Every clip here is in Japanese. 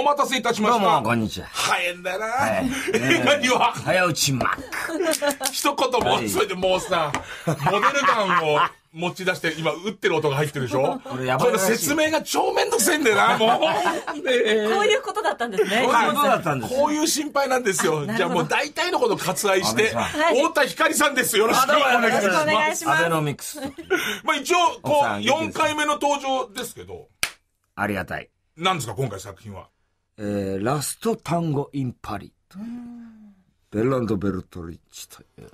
お待たせいたしました。どうも、こんにちは。早いんだな、はい、映画には。早打ちマック。一言も、はい、それでもうさ、モデルガンを持ち出して、今、打ってる音が入ってるでしょこれやばい。それ説明が超めんどくせえんだよな、もう。ね、こういうことだったんですね。こういうことだったんです、こういう心配なんですよ。じゃあもう大体のこと割愛して、太田光さんです。よろしくお願いします。よろしくお願いします。アベノミクス。まあ一応、こう、4回目の登場ですけど。ありがたい。なんですか、今回作品は。えー、ラストンゴインパリというベルランド・ベルトリッチというね。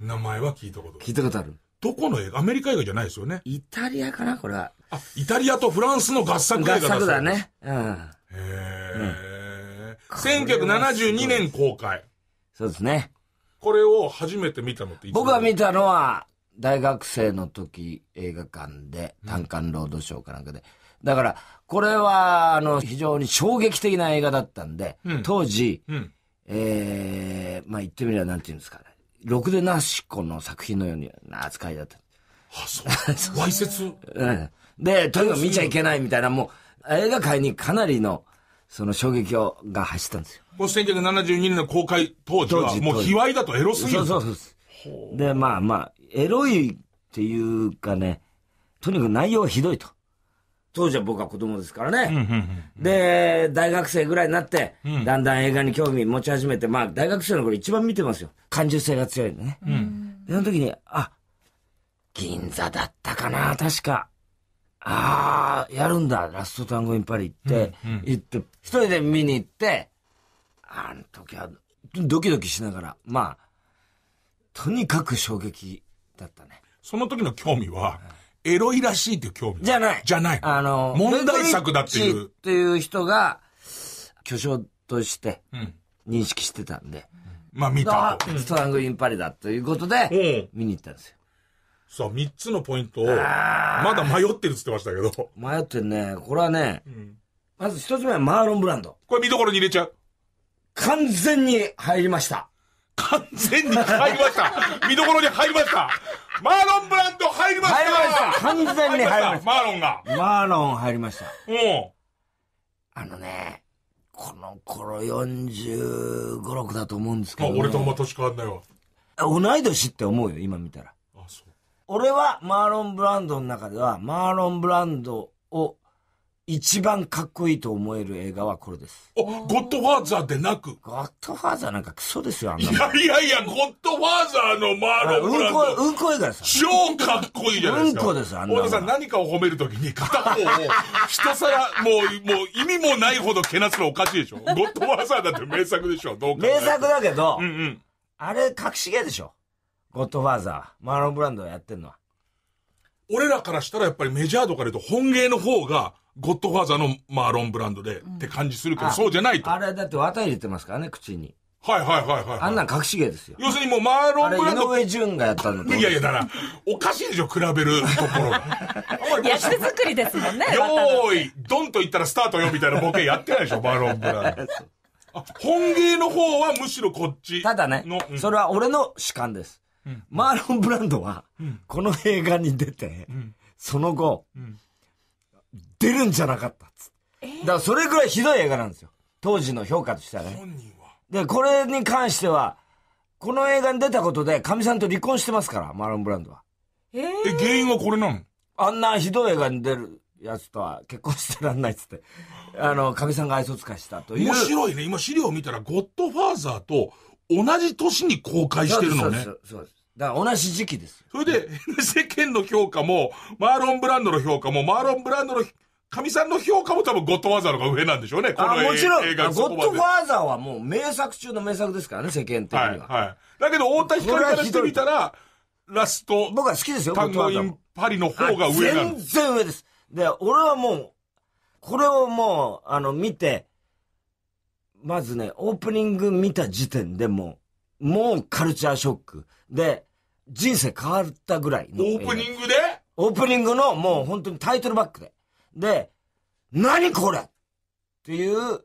名前は聞いたこと聞いたことある。どこの映画アメリカ映画じゃないですよね。イタリアかなこれは。あ、イタリアとフランスの合作映画だ合作だね。うん。へえ、うん、1972年公開。そうですね。これを初めて見たのって僕が見たのは、大学生の時映画館で、単館ロードショーかなんかで、だから、これは、あの、非常に衝撃的な映画だったんで、うん、当時、うん、ええー、まあ言ってみればなんて言うんですかね。ろくでなし子の作品のような扱いだった。あ、そう。わいせつ。うん。で、とにかく見ちゃいけないみたいな、もう、映画界にかなりの、その衝撃を、が走ったんですよ。もう1972年の公開当時は、もう卑猥だとエロすぎる。そうそうそうで。まあまあ、エロいっていうかね、とにかく内容はひどいと。当時は僕は子供ですからね。で、大学生ぐらいになって、だんだん映画に興味持ち始めて、まあ、大学生の頃一番見てますよ。感受性が強いでね。うん、その時に、あ、銀座だったかな、確か。ああ、やるんだ、ラスト単語インパリって、行って、一人で見に行って、あの時は、ドキドキしながら、まあ、とにかく衝撃だったね。その時の興味は、うんエロいらしいっていう興味。じゃない。じゃない。あの、問題作だっていう。っていう人が、巨匠として認識してたんで。うん、まあ見た。ストラングインパリだということで、見に行ったんですよ。さあ、三つのポイントを、まだ迷ってるって言ってましたけど。迷ってるね。これはね、うん、まず一つ目はマーロンブランド。これ見どころに入れちゃう。完全に入りました。完全に入りました。見どころに入りました。マーロンブランド入りました入りました完全に入りましたマーロンが。マーロン入りました。うん。あのね、この頃45、6だと思うんですけまあ、ど俺とあんま年変わんないわ。同い年って思うよ、今見たら。あ、そう。俺はマーロン・ブランドの中では、マーロン・ブランドを一番かっこいいと思える映画はこれです。あ、ゴッドファーザーでなくゴッドファーザーなんかクソですよ、あんなの。いやいやいや、ゴッドファーザーのマーロンブランド。うんこ、うんこ映画です。超かっこいいじゃないですか。うんこです、あんなの。大田さん何かを褒めるときに片方を、ひとすら、もう、もう意味もないほどけなすのおかしいでしょ。ゴッドファーザーだって名作でしょ、どうか。名作だけど、うんうん、あれ隠し芸でしょ。ゴッドファーザー、マーロンブランドやってんのは。俺らからしたらやっぱりメジャーとかで言うと本芸の方が、ゴッドファーザーのマーロンブランドでって感じするけど、そうじゃないと。あれだって綿入れてますからね、口に。はいはいはいはい。あんなん隠し芸ですよ。要するにもうマーロンブランド。井上淳がやったのいやいや、だから、おかしいでしょ、比べるところが。役 作りですもんね。よーい、ドンと言ったらスタートよみたいなボケやってないでしょ、マーロンブランド。本芸の方はむしろこっち。ただね、それは俺の主観です。マーロン・ブランドは、この映画に出て、その後、出るんじゃなかったっつ。だからそれぐらいひどい映画なんですよ。当時の評価としてはね。本人は。で、これに関しては、この映画に出たことで、かみさんと離婚してますから、マロン・ブランドは。ええ、原因はこれなのあんなひどい映画に出るやつとは結婚してらんないっつって、あの、かみさんが愛想使いしたという。面白いね。今資料見たら、ゴッドファーザーと、同じ年に公開してるのね。そうです、そうです。だから同じ時期です。それで、世間の評価も、マーロン・ブランドの評価も、マーロン・ブランドの、神さんの評価も多分ゴッドファーザーの方が上なんでしょうね、このもちろん、ゴッドファーザーはもう名作中の名作ですからね、世間的には。はい、はい。だけど、太田光からしてみたら、ラスト、僕は好きですよ、タンゴイン・パリの方が上なんで全然上です。で、俺はもう、これをもう、あの、見て、まずね、オープニング見た時点でもう、もうカルチャーショック。で、人生変わったぐらいの。オープニングでオープニングのもう本当にタイトルバックで。で、何これっていう、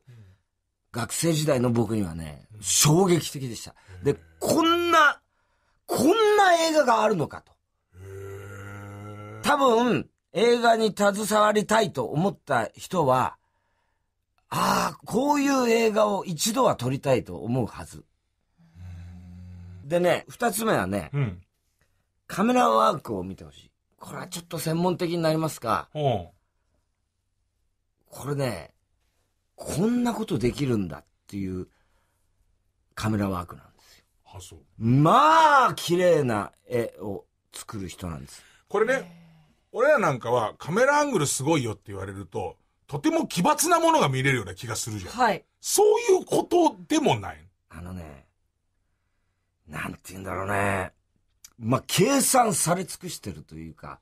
学生時代の僕にはね、衝撃的でした。で、こんな、こんな映画があるのかと。多分、映画に携わりたいと思った人は、ああ、こういう映画を一度は撮りたいと思うはず。でね、二つ目はね、うん、カメラワークを見てほしい。これはちょっと専門的になりますか。これね、こんなことできるんだっていうカメラワークなんですよ。あ、まあ、綺麗な絵を作る人なんです。これね、俺らなんかはカメラアングルすごいよって言われると、とても奇抜なものが見れるような気がするじゃん。はい。そういうことでもない。あのね、なんて言うんだろうね。まあ、計算され尽くしてるというか。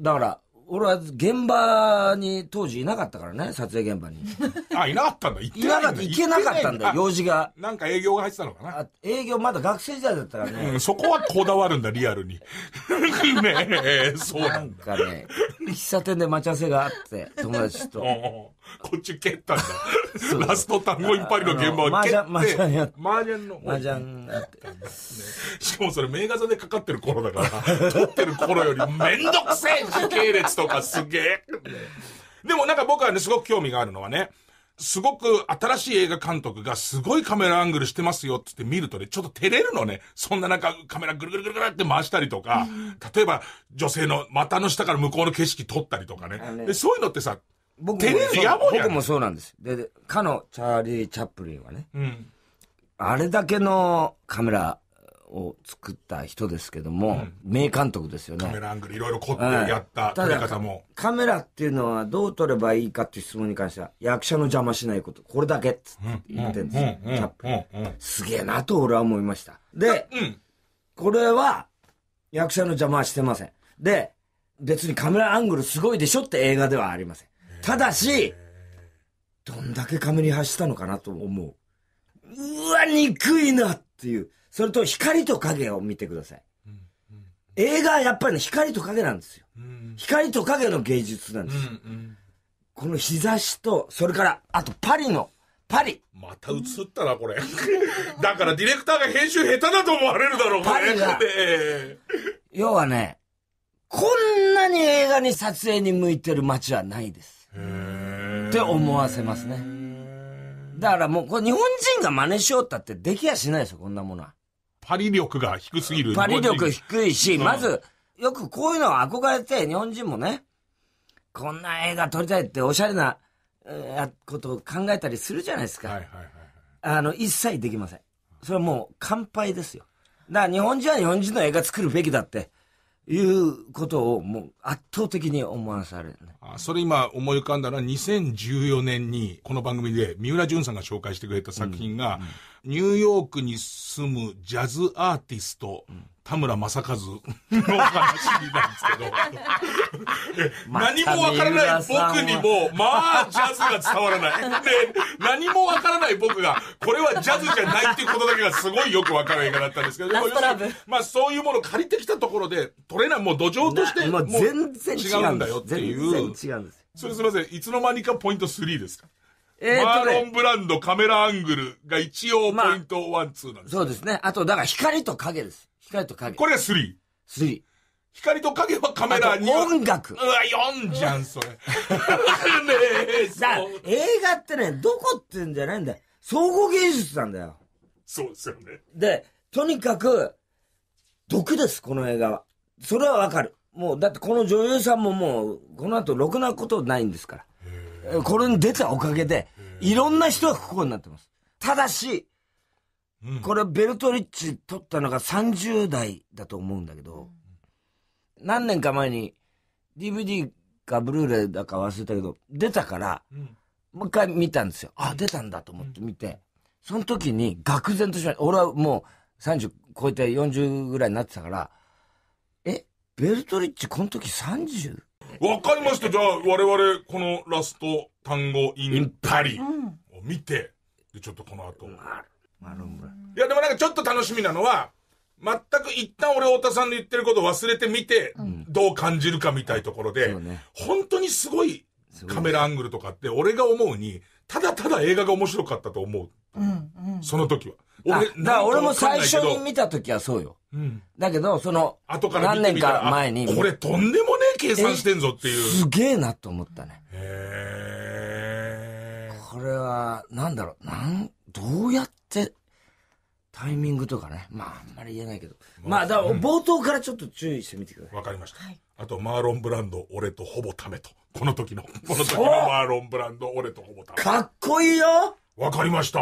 だから、俺は現場に当時いなかったからね、撮影現場に。あ、いなかったんだ。行ってなかった。行けなかったんだよ、用事が。なんか営業が入ってたのかな。営業まだ学生時代だったからね。うん、そこはこだわるんだ、リアルに。ねえ、そうなんかね、喫茶店で待ち合わせがあって、友達と。こっち蹴ったんだ。ラスト単語いっぱいの現場を蹴って。麻雀やって。麻雀の。麻雀やって。しかもそれ名画座でかかってる頃だから、撮ってる頃よりめんどくせえ時系列とかすげえ。でもなんか僕はね、すごく興味があるのはね、すごく新しい映画監督がすごいカメラアングルしてますよってって見るとね、ちょっと照れるのね。そんななんかカメラぐるぐるぐるぐるって回したりとか、例えば女性の股の下から向こうの景色撮ったりとかね。でそういうのってさ、僕も僕もそうなんです。でかのチャーリー・チャップリンはね、うん、あれだけのカメラを作った人ですけども、うん、名監督ですよね。カメラアングル、いろいろ凝ってやった撮り方も、カメラっていうのはどう撮ればいいかっていう質問に関しては、役者の邪魔しないこと、これだけって言ってるんですよ、キャップ。すげえなと俺は思いました。で、うん、これは役者の邪魔はしてません。で、別にカメラアングルすごいでしょって映画ではありません。ただし、どんだけカメリハしたのかなと思う。うわ、憎いなっていう。それと光と影を見てください。映画はやっぱり、ね、光と影なんですよ。光と影の芸術なんですよ。この日差しと、それから、あとパリの、パリ。また映ったな、これ。だからディレクターが編集下手だと思われるだろう、これ。パ要はね、こんなに映画に撮影に向いてる街はないです。って思わせますね。だからもう、これ日本人が真似しようったってできやしないですよ、こんなものは。パリ力が低すぎる。パリ力低いし、うん、まず、よくこういうのを憧れて、日本人もね、こんな映画撮りたいっておしゃれな、えー、ことを考えたりするじゃないですか。はいはいはい。あの、一切できません。それはもう乾杯ですよ。だから日本人は日本人の映画作るべきだって。いうことをもう圧倒的に思わされる、ね、あそれ今思い浮かんだのは2014年にこの番組で三浦淳さんが紹介してくれた作品が、うんうんニューヨークに住むジャズアーティスト、田村正和の話なんですけど、何もわからない僕にも、まあ、ジャズが伝わらない。で、何もわからない僕が、これはジャズじゃないっていうことだけがすごいよくわかる映画だったんですけど、まあ、そういうものを借りてきたところで、取れない、もう土壌として、もう全然違うんだよっていう。全然違うんです。それすみません、いつの間にかポイント3ですかえー、マーロンブランドカメラアングルが一応ポイントワンツーなんです、まあ、そうですね。あと、だから光と影です。光と影。これス3。3。光と影はカメラに。音楽。うわ、んじゃん、それ。ねえ、映画ってね、どこってうんじゃないんだよ。総合芸術なんだよ。そうですよね。で、とにかく、毒です、この映画は。それはわかる。もう、だってこの女優さんももう、この後、ろくなことないんですから。これに出たおかげで、いろんな人が不幸になってます。ただし、これベルトリッチ取ったのが30代だと思うんだけど、何年か前に DVD かブルーレイだか忘れたけど、出たから、もう一回見たんですよ。あ、出たんだと思って見て、その時に愕然としました。俺はもう30超えて40ぐらいになってたから、え、ベルトリッチこの時 30? わかりました。じゃあ、我々、このラスト単語インパリを見て、で、ちょっとこの後。いや、でもなんかちょっと楽しみなのは、全く一旦俺太田さんの言ってることを忘れてみて、どう感じるかみたいところで、本当にすごいカメラアングルとかって、俺が思うに、ただただ映画が面白かったと思う。その時は。俺、俺も最初に見た時はそうよ。だけど、その、後から何年か前に。これとんでもね計算してんぞっていう。すげえなと思ったね。へえ。これは、なんだろう、なん、どうやって、タイミングとかね。まあ、あんまり言えないけど。まあ、だ冒頭からちょっと注意してみてください。わ、かりました。はい、あと、マーロンブランド、俺とほぼためと。この時の、この時のマーロンブランド、俺とほぼため。かっこいいよわかりました。